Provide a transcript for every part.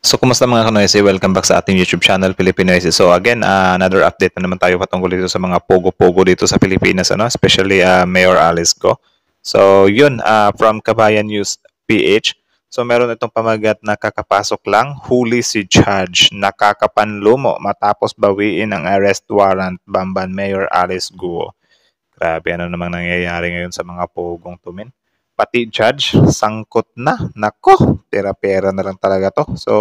So kumusta mga kanoise? Welcome back sa ating YouTube channel Pilipinoise. So again, uh, another update na naman tayo patungkol dito sa mga pogo-pogo dito sa Pilipinas, ano? especially uh, Mayor Alice Go. So yun, uh, from Kabayan News PH. So meron itong pamagat na kakapasok lang, huli si Judge, nakakapanlumo matapos bawiin ang arrest warrant, Bamban Mayor Alice Guo. Grabe, ano namang nangyayari ngayon sa mga pogong tumin? pati judge, sangkot na. Nako, pera-pera na lang talaga to. So,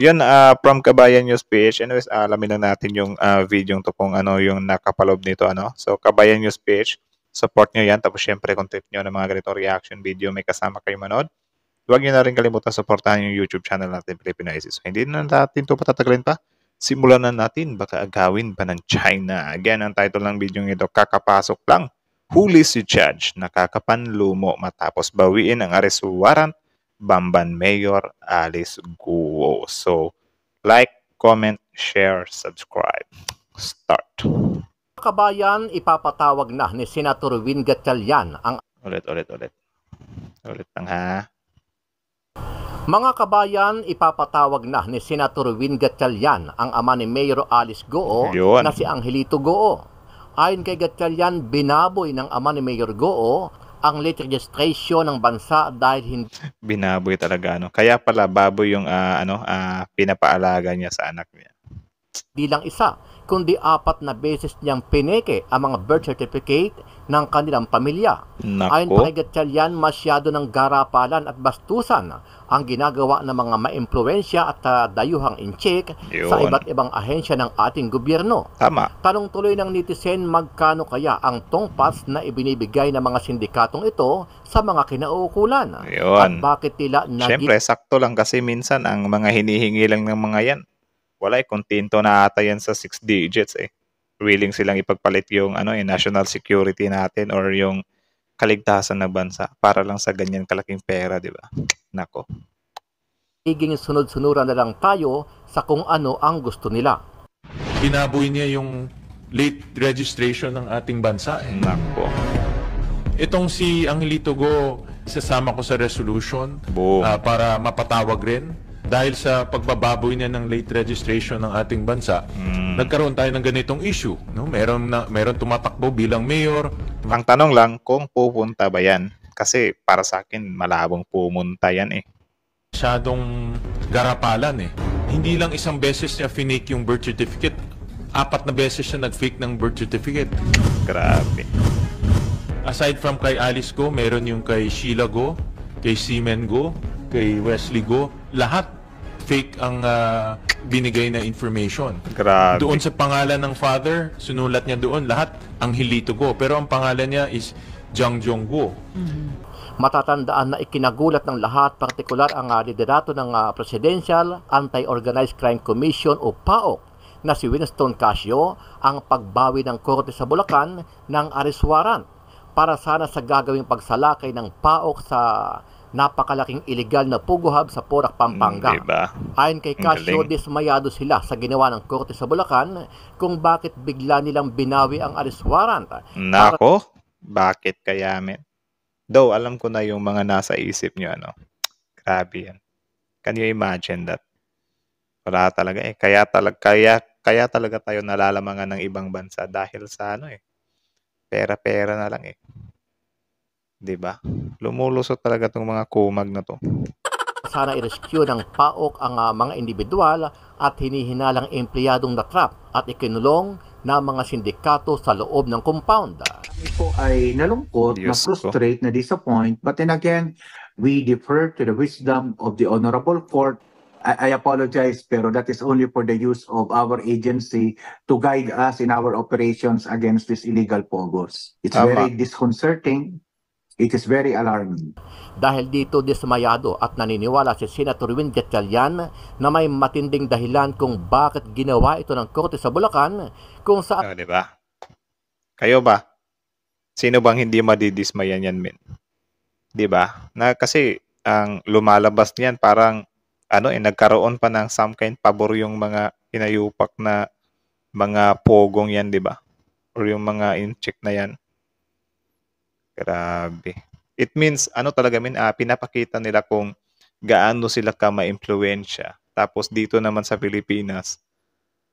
yun, uh, from Kabayan News PH. Anyways, alamin lang natin yung uh, video to kung ano yung nakapalob nito. Ano? So, Kabayan News PH, support nyo yan. Tapos, syempre, kung trip nyo ng mga ganitong reaction video, may kasama kayo manood. Huwag nyo na rin kalimutan supportahan yung YouTube channel natin, Filipino ISIS. So, hindi na natin to patatagalin pa. Simulan na natin, baka agawin pa ng China. Again, ang title ng video ito, kakapasok lang Huli si Judge, nakakapanlumo matapos bawiin ang arrest warrant Bamban Mayor Alice Guo. So, like, comment, share, subscribe. Start. Kabayan, ipapatawag na ni Senator Win Gatchalian ang... Ulit, ulit, ulit. Ulit lang ha. Mga kabayan, ipapatawag na ni Senator Win Gatchalian ang ama ni Mayor Alice Goo Yun. na si Angelito Goo Ayon kay Gatchalian, binaboy ng ama ni Mayor Goo ang late registration ng bansa dahil hindi binaboy talaga ano. Kaya pala baboy yung uh, ano uh, ah, pinapaalaga niya sa anak niya. Di lang isa, kundi apat na beses niyang pineke ang mga birth certificate ng kanilang pamilya. Nako. Ayon kay Gatchalian, masyado ng garapalan at bastusan ang ginagawa ng mga maimpluensya at uh, dayuhang incheck sa iba't ibang ahensya ng ating gobyerno. Tama. Tanong tuloy ng netizen, magkano kaya ang tongpas na ibinibigay ng mga sindikatong ito sa mga kinauukulan? Yun. At bakit tila naging... Siyempre, sakto lang kasi minsan ang mga hinihingi lang ng mga yan wala eh, kontento na ata yan sa six digits eh. Willing silang ipagpalit yung ano eh, national security natin or yung kaligtasan ng bansa para lang sa ganyan kalaking pera, di ba? Nako. Iging sunod-sunuran na lang tayo sa kung ano ang gusto nila. Binaboy niya yung late registration ng ating bansa. Eh. Nako. Itong si Angelito Go, sasama ko sa resolution uh, para mapatawag rin dahil sa pagbababoy niya ng late registration ng ating bansa, mm. nagkaroon tayo ng ganitong issue. No? Meron, na, meron tumatakbo bilang mayor. Ang tanong lang kung pupunta ba yan? Kasi para sa akin, malabong pumunta yan eh. Masyadong garapalan eh. Hindi lang isang beses niya finake yung birth certificate. Apat na beses siya nag-fake ng birth certificate. Grabe. Aside from kay Alice Go, meron yung kay Sheila Go, kay Seaman Go, kay Wesley Go, lahat fake ang ah, binigay na information. Grabe. Doon sa pangalan ng father, sinulat niya doon lahat ang Hilito Go. Pero ang pangalan niya is Jang Jong-gu. Mm-hmm. Matatandaan na ikinagulat ng lahat, partikular ang ah, liderato ng ah, Presidential Anti-Organized Crime Commission o PAOC na si Winston Casio ang pagbawi ng korte sa Bulacan ng ariswaran para sana sa gagawing pagsalakay ng PAOK sa napakalaking ilegal na puguhab sa Porac, Pampanga. Mm, diba? Ayon kay Casio, dismayado sila sa ginawa ng korte sa Bulacan kung bakit bigla nilang binawi ang arrest warrant. Nako, para... bakit kaya men? Though alam ko na yung mga nasa isip nyo ano. Grabe yan. Can you imagine that? Wala talaga eh. Kaya talaga, kaya, kaya talaga tayo nalalamangan ng ibang bansa dahil sa ano eh. Pera-pera na lang eh. 'Di ba? Lumulusot talaga tong mga kumag na 'to. Sana i-rescue ng PAOK ang uh, mga individual at hinihinalang empleyadong na trap at ikinulong na mga sindikato sa loob ng compound. Kami po ay nalungkot, Diyos na-frustrate, na-disappoint, but then again, we defer to the wisdom of the Honorable Court. I, I apologize, pero that is only for the use of our agency to guide us in our operations against this illegal pogos. It's Tama. very disconcerting It is very alarming. Dahil dito dismayado at naniniwala si Senator Win Gatchalian na may matinding dahilan kung bakit ginawa ito ng korte sa Bulacan kung sa... Oh, di ba? Kayo ba? Sino bang hindi madidismayan yan, men? Di ba? Na kasi ang lumalabas niyan parang ano eh, nagkaroon pa ng some kind pabor yung mga inayupak na mga pogong yan, di ba? Or yung mga incheck na yan Grabe. It means, ano talaga min, uh, ah, pinapakita nila kung gaano sila ka ma-impluensya. Tapos dito naman sa Pilipinas,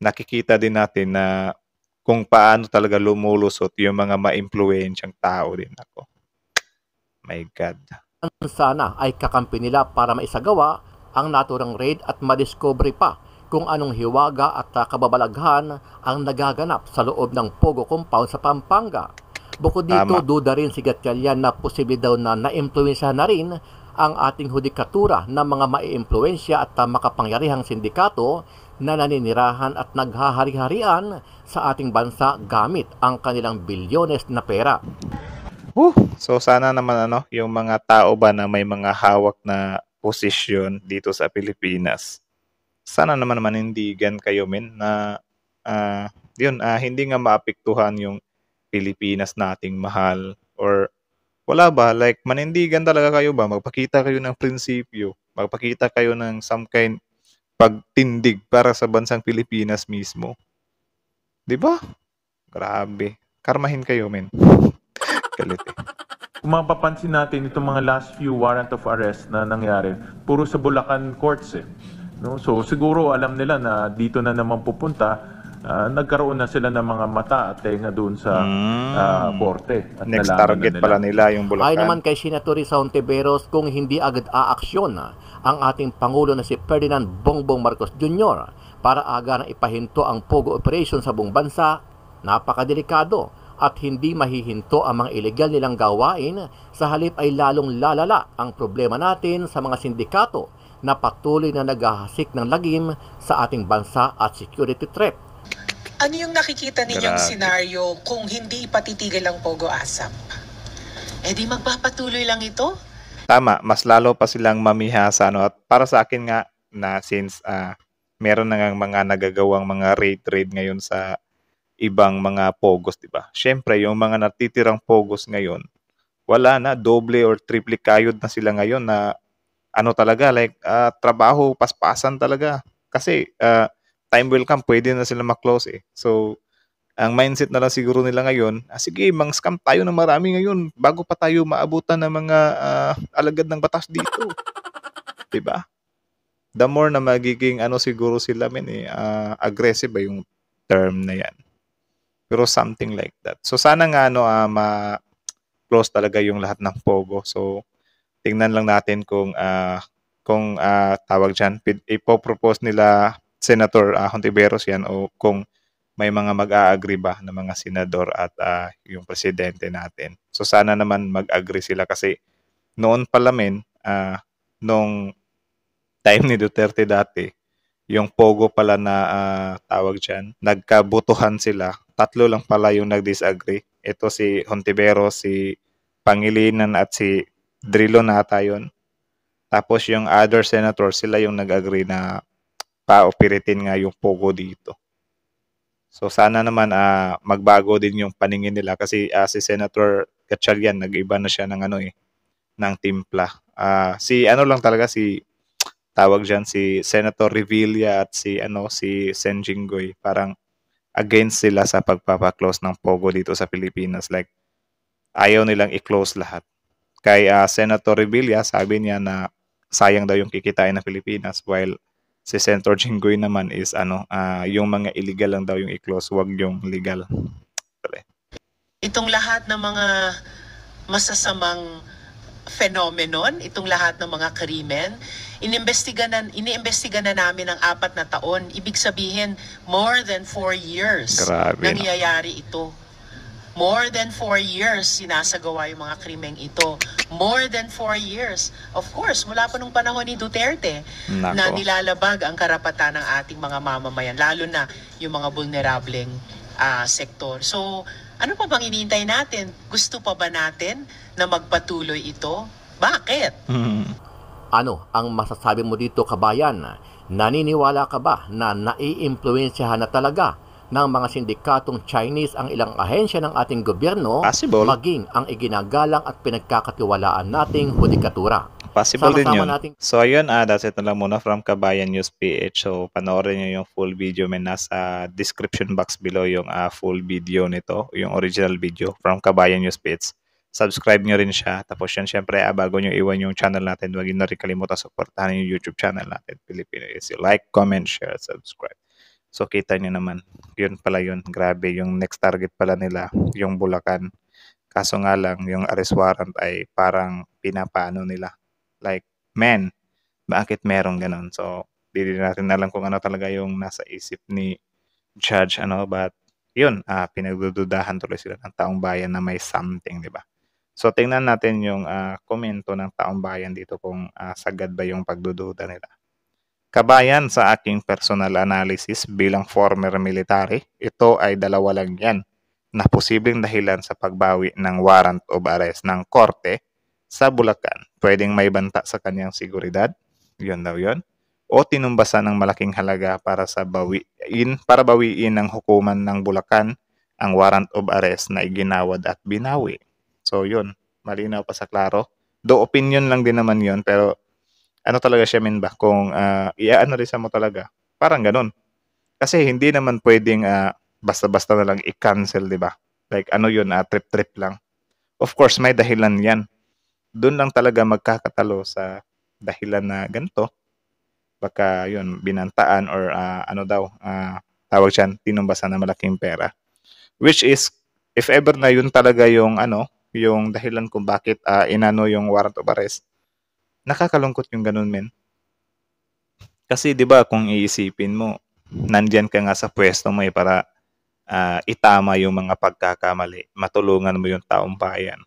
nakikita din natin na kung paano talaga lumulusot yung mga ma-impluensyang tao din ako. My God. Ano sana ay kakampi nila para maisagawa ang naturang raid at madiskobre pa kung anong hiwaga at ah, kababalaghan ang nagaganap sa loob ng Pogo Compound sa Pampanga. Bukod dito, Tama. duda rin si Gatchalian na posible daw na naimpluensyahan na rin ang ating hudikatura ng mga maiimpluensya at makapangyarihang sindikato na naninirahan at naghahari-harian sa ating bansa gamit ang kanilang bilyones na pera. Uh, so sana naman ano, yung mga tao ba na may mga hawak na posisyon dito sa Pilipinas. Sana naman manindigan kayo men na uh, yun, uh, hindi nga maapektuhan yung Pilipinas nating mahal or wala ba? Like, manindigan talaga kayo ba? Magpakita kayo ng prinsipyo. Magpakita kayo ng some kind pagtindig para sa bansang Pilipinas mismo. 'Di ba? Grabe. Karmahin kayo, men. Galit eh. Kung mapapansin natin itong mga last few warrant of arrest na nangyari, puro sa Bulacan courts eh. No? So siguro alam nila na dito na naman pupunta Ah, nagkaroon na sila ng mga mata at tenga doon sa mm. uh, Next target nila. pala nila yung Bulacan. Ay naman kay Senator Sauntiveros kung hindi agad aaksyon ah, ang ating Pangulo na si Ferdinand Bongbong Marcos Jr. para aga na ipahinto ang POGO operation sa buong bansa, napakadelikado at hindi mahihinto ang mga ilegal nilang gawain sa halip ay lalong lalala ang problema natin sa mga sindikato na patuloy na naghahasik ng lagim sa ating bansa at security threat. Ano yung nakikita ninyong Grabe. senaryo kung hindi patitigil ang Pogo ASAP? Eh di magpapatuloy lang ito? Tama, mas lalo pa silang mamihasa. No? At para sa akin nga, na since uh, meron na nga mga nagagawang mga rate trade ngayon sa ibang mga pogos, di ba? Siyempre, yung mga natitirang pogos ngayon, wala na, doble or triple kayod na sila ngayon na ano talaga, like uh, trabaho, paspasan talaga. Kasi uh, time will come, pwede na sila maklose eh. So, ang mindset na lang siguro nila ngayon, ah, sige, mang scam tayo na marami ngayon bago pa tayo maabutan ng mga uh, alagad ng batas dito. 'Di ba? The more na magiging ano siguro sila men eh, uh, aggressive ba yung term na 'yan. Pero something like that. So sana nga ano uh, ah, ma close talaga yung lahat ng pogo. So tingnan lang natin kung uh, kung uh, tawag diyan, ipo-propose nila Senator uh, Hontiveros yan o kung may mga mag-aagree ba ng mga senador at uh, yung presidente natin. So sana naman mag-agree sila kasi noon pa lamin uh, ah, nung time ni Duterte dati, yung pogo pala na uh, tawag diyan, nagkabutuhan sila. Tatlo lang pala yung nag-disagree. Ito si Hontiveros, si Pangilinan at si Drilo na ata Tapos yung other senator, sila yung nag-agree na pa paoperitin nga yung Pogo dito. So sana naman uh, magbago din yung paningin nila kasi uh, si Senator Gatchalian nag-iba na siya ng ano eh ng timpla. Uh, si ano lang talaga si tawag diyan si Senator Revilla at si ano si Senjingoy parang against sila sa pagpapa-close ng pogo dito sa Pilipinas like ayaw nilang i-close lahat. Kay uh, Senator Revilla sabi niya na sayang daw yung kikitain ng Pilipinas while si Senator Jinggoy naman is ano, uh, yung mga illegal lang daw yung i-close, wag yung legal. Sorry. Itong lahat ng mga masasamang phenomenon, itong lahat ng mga krimen, inimbestiga na, na namin ng apat na taon. Ibig sabihin, more than four years Grabe nangyayari no? ito. More than four years sinasagawa yung mga krimeng ito. More than four years. Of course, mula pa nung panahon ni Duterte Nako. na nilalabag ang karapatan ng ating mga mamamayan, lalo na yung mga vulnerableng uh, sektor. So, ano pa bang inintay natin? Gusto pa ba natin na magpatuloy ito? Bakit? Hmm. Ano ang masasabi mo dito kabayan? Naniniwala ka ba na naiimpluensyahan na talaga ng mga sindikatong Chinese ang ilang ahensya ng ating gobyerno Possible. maging ang iginagalang at pinagkakatiwalaan nating hudikatura. Possible Sama din yun. Natin. So ayun, ah, that's it na lang muna from Kabayan News PH. So panoorin nyo yung full video. May nasa description box below yung uh, full video nito, yung original video from Kabayan News PH subscribe nyo rin siya. Tapos yan, syempre, ah, bago nyo iwan yung channel natin, huwag nyo na rin kalimutan supportahan yung YouTube channel natin, Filipino Easy. Like, comment, share, subscribe. So kita nyo naman, yun pala yun. Grabe, yung next target pala nila, yung Bulacan. Kaso nga lang, yung arrest warrant ay parang pinapaano nila. Like, men, bakit meron ganun? So, hindi natin alam kung ano talaga yung nasa isip ni judge, ano, but yun, ah, pinagdududahan tuloy sila ng taong bayan na may something, di ba? So, tingnan natin yung uh, komento ng taong bayan dito kung uh, sagad ba yung pagdududa nila. Kabayan sa aking personal analysis bilang former military, ito ay dalawa lang yan na posibleng dahilan sa pagbawi ng warrant of arrest ng korte sa Bulacan. Pwedeng may banta sa kanyang seguridad, yun daw yun, o tinumbasan ng malaking halaga para sa bawiin, para bawiin ng hukuman ng Bulacan ang warrant of arrest na iginawad at binawi. So yun, malinaw pa sa klaro. Do opinion lang din naman yun, pero ano talaga siya min ba kung uh, ah, i-analyze mo talaga parang ganun kasi hindi naman pwedeng uh, basta-basta na lang i-cancel di ba like ano yun uh, trip-trip lang of course may dahilan yan doon lang talaga magkakatalo sa dahilan na ganito baka yun binantaan or uh, ano daw uh, tawag siyan tinumbasan na malaking pera which is if ever na yun talaga yung ano yung dahilan kung bakit uh, inano yung warrant of arrest Nakakalungkot yung ganun, men. Kasi 'di ba kung iisipin mo, nandiyan ka nga sa pwesto mo eh para uh, itama yung mga pagkakamali, matulungan mo yung taong bayan.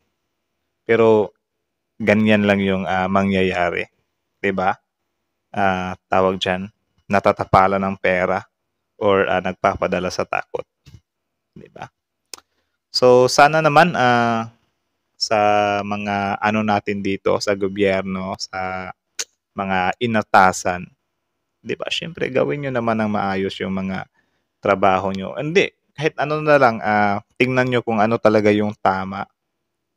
Pero ganyan lang yung uh, mangyayari, 'di ba? Uh, tawag diyan, natatapala ng pera or uh, nagpapadala sa takot, 'di ba? So sana naman uh, sa mga ano natin dito sa gobyerno, sa mga inatasan. 'Di ba? Syempre gawin niyo naman ng maayos yung mga trabaho niyo. Hindi kahit ano na lang uh, tingnan niyo kung ano talaga yung tama.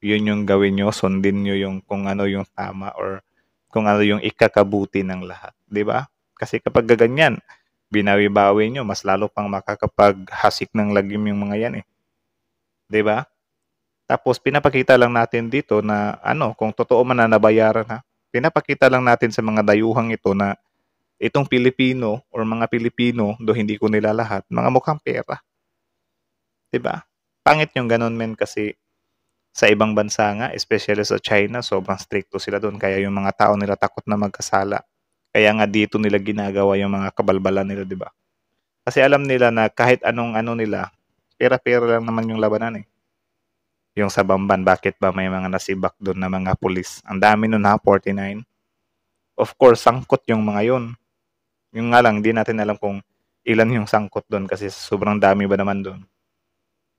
'Yun yung gawin niyo, sundin niyo yung kung ano yung tama or kung ano yung ikakabuti ng lahat, 'di ba? Kasi kapag ganyan, binawi-bawi nyo, mas lalo pang makakapaghasik ng lagim yung mga yan eh. 'Di ba? Tapos pinapakita lang natin dito na ano, kung totoo man na nabayaran ha, pinapakita lang natin sa mga dayuhang ito na itong Pilipino or mga Pilipino, do hindi ko nila lahat, mga mukhang pera. 'Di ba? Pangit yung ganun men kasi sa ibang bansa nga, especially sa China, sobrang stricto sila doon. Kaya yung mga tao nila takot na magkasala. Kaya nga dito nila ginagawa yung mga kabalbalan nila, di ba? Kasi alam nila na kahit anong ano nila, pera-pera lang naman yung labanan eh yung sa Bamban, bakit ba may mga nasibak doon na mga pulis? Ang dami nun ha, 49. Of course, sangkot yung mga yun. Yung nga lang, di natin alam kung ilan yung sangkot doon kasi sobrang dami ba naman doon.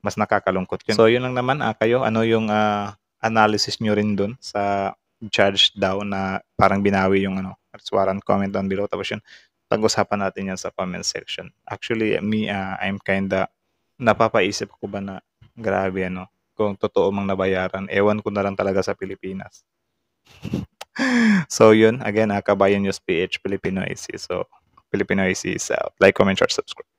Mas nakakalungkot yun. So, yun lang naman ah, kayo. Ano yung uh, analysis nyo rin doon sa charge daw na parang binawi yung ano, warrant comment down below. Tapos yun, pag-usapan natin yan sa comment section. Actually, me, uh, I'm kinda, napapaisip ko ba na grabe ano, kung totoo mang nabayaran. Ewan ko na lang talaga sa Pilipinas. so yun, again, Akabayan ah, News PH, Filipino IC. So, Filipino IC is out. Ah, like, comment, share, subscribe.